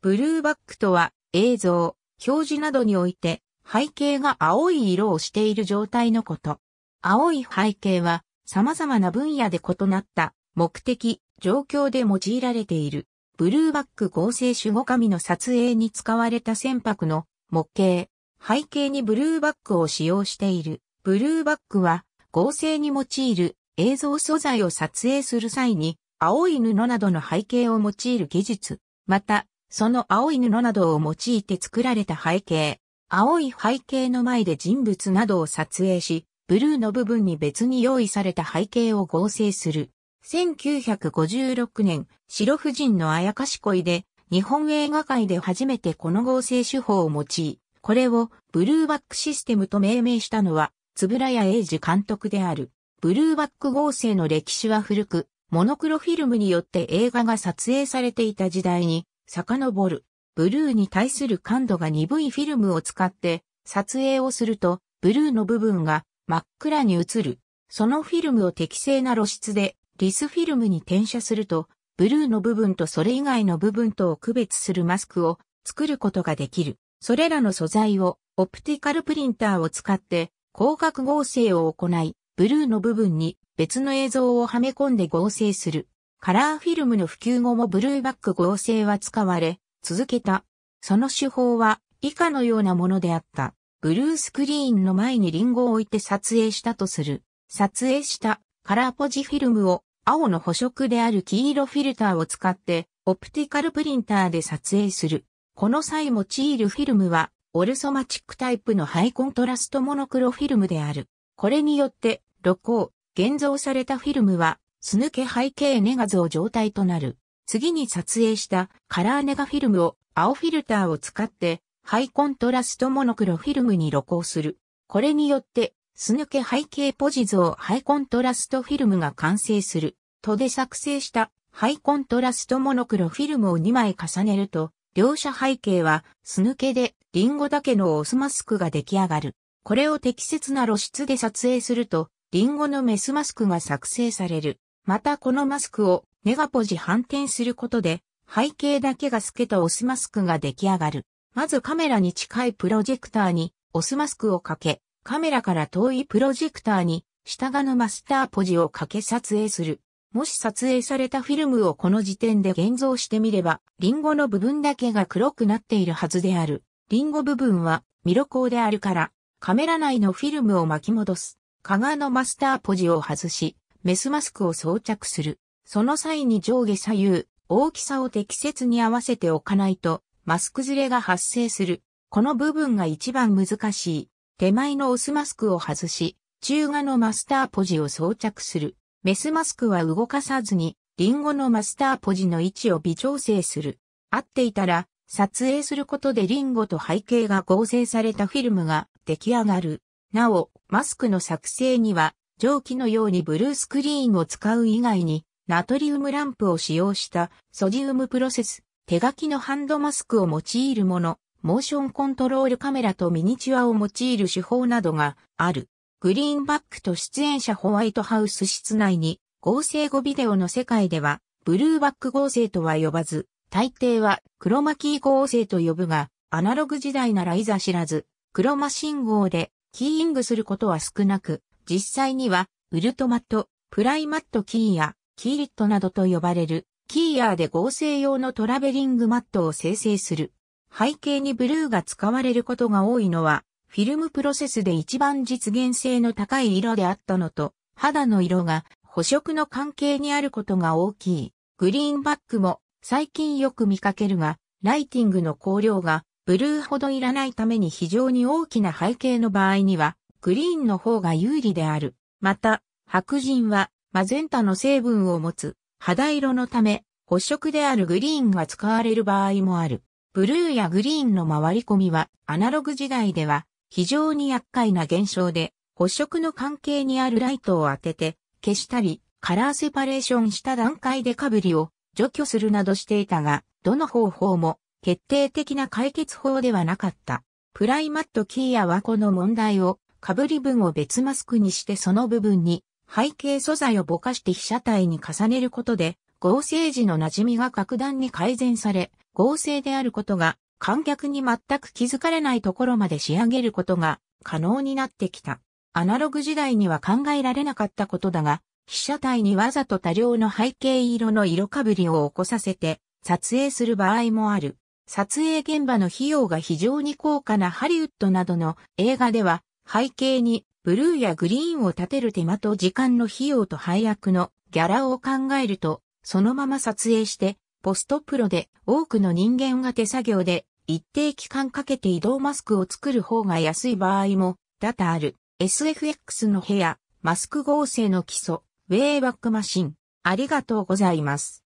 ブルーバックとは映像、表示などにおいて背景が青い色をしている状態のこと。青い背景は様々な分野で異なった目的、状況で用いられている。ブルーバック合成守護神の撮影に使われた船舶の模型。背景にブルーバックを使用している。ブルーバックは合成に用いる映像素材を撮影する際に青い布などの背景を用いる技術。また、その青い布などを用いて作られた背景、青い背景の前で人物などを撮影し、ブルーの部分に別に用意された背景を合成する。1956年、白婦人のあやかし恋で、日本映画界で初めてこの合成手法を用い、これをブルーバックシステムと命名したのは、つぶらや英二監督である。ブルーバック合成の歴史は古く、モノクロフィルムによって映画が撮影されていた時代に、遡る。ブルーに対する感度が鈍いフィルムを使って撮影をすると、ブルーの部分が真っ暗に映る。そのフィルムを適正な露出でリスフィルムに転写すると、ブルーの部分とそれ以外の部分とを区別するマスクを作ることができる。それらの素材をオプティカルプリンターを使って光学合成を行い、ブルーの部分に別の映像をはめ込んで合成する。カラーフィルムの普及後もブルーバック合成は使われ、続けた。その手法は以下のようなものであった。ブルースクリーンの前にリンゴを置いて撮影したとする。撮影したカラーポジフィルムを青の補色である黄色フィルターを使ってオプティカルプリンターで撮影する。この際用いるフィルムはオルソマチックタイプのハイコントラストモノクロフィルムである。これによって露光、現像されたフィルムは素抜け背景ネガ像状態となる。次に撮影したカラーネガフィルムを青フィルターを使ってハイコントラストモノクロフィルムに露光する。これによって素抜け背景ポジ像ハイコントラストフィルムが完成する。とで作成したハイコントラストモノクロフィルムを2枚重ねると、両者背景は素抜けでリンゴだけのオスマスクが出来上がる。これを適切な露出で撮影すると、リンゴのメスマスクが作成される。またこのマスクをメガポジ反転することで背景だけが透けたオスマスクが出来上がる。まずカメラに近いプロジェクターにオスマスクをかけ、カメラから遠いプロジェクターに下画のマスターポジをかけ撮影する。もし撮影されたフィルムをこの時点で現像してみれば、リンゴの部分だけが黒くなっているはずである。リンゴ部分はミロコであるから、カメラ内のフィルムを巻き戻す。加賀のマスターポジを外し、メスマスクを装着する。その際に上下左右、大きさを適切に合わせておかないと、マスクずれが発生する。この部分が一番難しい。手前のオスマスクを外し、中画のマスターポジを装着する。メスマスクは動かさずに、リンゴのマスターポジの位置を微調整する。合っていたら、撮影することでリンゴと背景が合成されたフィルムが出来上がる。なお、マスクの作成には蒸気のようにブルースクリーンを使う以外に、ナトリウムランプを使用したソディウムプロセス、手書きのハンドマスクを用いるもの、モーションコントロールカメラとミニチュアを用いる手法などがある。グリーンバックと出演者ホワイトハウス室内に合成語ビデオの世界では、ブルーバック合成とは呼ばず、大抵はクロマキー合成と呼ぶが、アナログ時代ならいざ知らず、クロマ信号でキーイングすることは少なく、実際には、ウルトマット、プライマットキーヤ、キーリットなどと呼ばれる、キーヤーで合成用のトラベリングマットを生成する。背景にブルーが使われることが多いのは、フィルムプロセスで一番実現性の高い色であったのと、肌の色が補色の関係にあることが大きい。グリーンバックも最近よく見かけるが、ライティングの光量がブルーほどいらないために非常に大きな背景の場合には、グリーンの方が有利である。また、白人はマゼンタの成分を持つ肌色のため、補色であるグリーンが使われる場合もある。ブルーやグリーンの回り込みはアナログ時代では非常に厄介な現象で、補色の関係にあるライトを当てて消したり、カラーセパレーションした段階でかぶりを除去するなどしていたが、どの方法も決定的な解決法ではなかった。プライマットキーヤはこの問題を被り分を別マスクにしてその部分に背景素材をぼかして被写体に重ねることで合成時の馴染みが格段に改善され、合成であることが観客に全く気づかれないところまで仕上げることが可能になってきた。アナログ時代には考えられなかったことだが、被写体にわざと多量の背景色の色かぶりを起こさせて撮影する場合もある。撮影現場の費用が非常に高価なハリウッドなどの映画では背景にブルーやグリーンを立てる手間と時間の費用と配役のギャラを考えると、そのまま撮影して、ポストプロで多くの人間が手作業で一定期間かけて移動マスクを作る方が安い場合も多々ある。SFX の部屋、マスク合成の基礎、ウェイバックマシン。ありがとうございます。